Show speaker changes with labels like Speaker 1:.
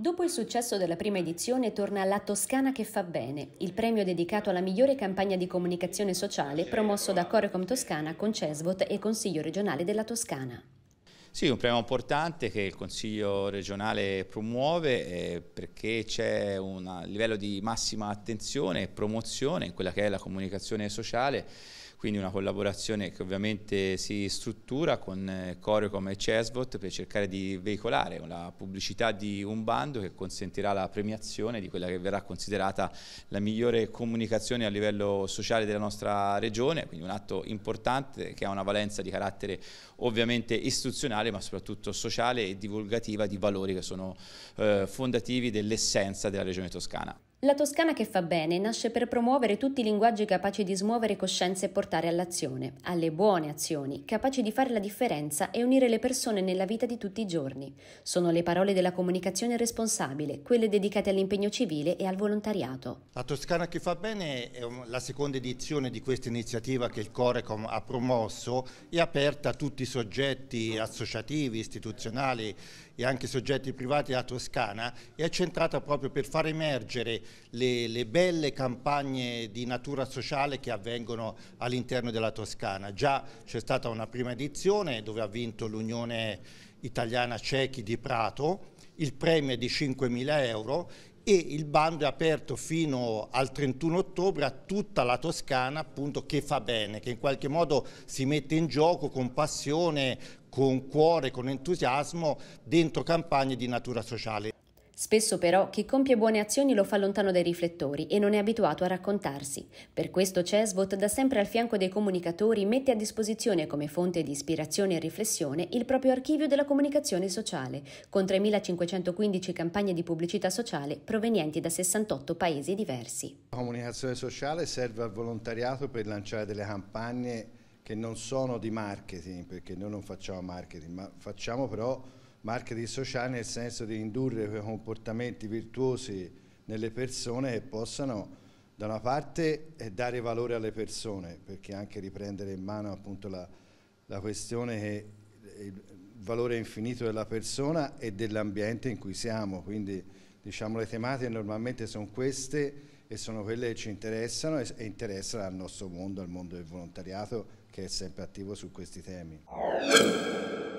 Speaker 1: Dopo il successo della prima edizione torna La Toscana che fa bene, il premio dedicato alla migliore campagna di comunicazione sociale promosso da Corecom Toscana con Cesvot e Consiglio regionale della Toscana.
Speaker 2: Sì, un premio importante che il Consiglio regionale promuove eh, perché c'è un livello di massima attenzione e promozione in quella che è la comunicazione sociale quindi una collaborazione che ovviamente si struttura con eh, Corecom e Cesvot per cercare di veicolare la pubblicità di un bando che consentirà la premiazione di quella che verrà considerata la migliore comunicazione a livello sociale della nostra regione, quindi un atto importante che ha una valenza di carattere ovviamente istituzionale ma soprattutto sociale e divulgativa di valori che sono eh, fondativi dell'essenza della regione toscana.
Speaker 1: La Toscana che fa bene nasce per promuovere tutti i linguaggi capaci di smuovere coscienze e portare all'azione, alle buone azioni, capaci di fare la differenza e unire le persone nella vita di tutti i giorni. Sono le parole della comunicazione responsabile, quelle dedicate all'impegno civile e al volontariato.
Speaker 3: La Toscana che fa bene è la seconda edizione di questa iniziativa che il Corecom ha promosso e aperta a tutti i soggetti associativi, istituzionali e anche soggetti privati della Toscana e è centrata proprio per far emergere le, le belle campagne di natura sociale che avvengono all'interno della Toscana. Già c'è stata una prima edizione dove ha vinto l'Unione Italiana Cechi di Prato, il premio è di 5.000 euro e il bando è aperto fino al 31 ottobre a tutta la Toscana appunto che fa bene, che in qualche modo si mette in gioco con passione, con cuore, con entusiasmo dentro campagne di natura sociale.
Speaker 1: Spesso però chi compie buone azioni lo fa lontano dai riflettori e non è abituato a raccontarsi. Per questo Cesvot, da sempre al fianco dei comunicatori, mette a disposizione come fonte di ispirazione e riflessione il proprio archivio della comunicazione sociale, con 3.515 campagne di pubblicità sociale provenienti da 68 paesi diversi.
Speaker 4: La comunicazione sociale serve al volontariato per lanciare delle campagne che non sono di marketing, perché noi non facciamo marketing, ma facciamo però marketing sociale nel senso di indurre quei comportamenti virtuosi nelle persone che possano da una parte eh, dare valore alle persone, perché anche riprendere in mano appunto la, la questione che il valore infinito della persona e dell'ambiente in cui siamo, quindi diciamo le tematiche normalmente sono queste e sono quelle che ci interessano e, e interessano al nostro mondo, al mondo del volontariato che è sempre attivo su questi temi.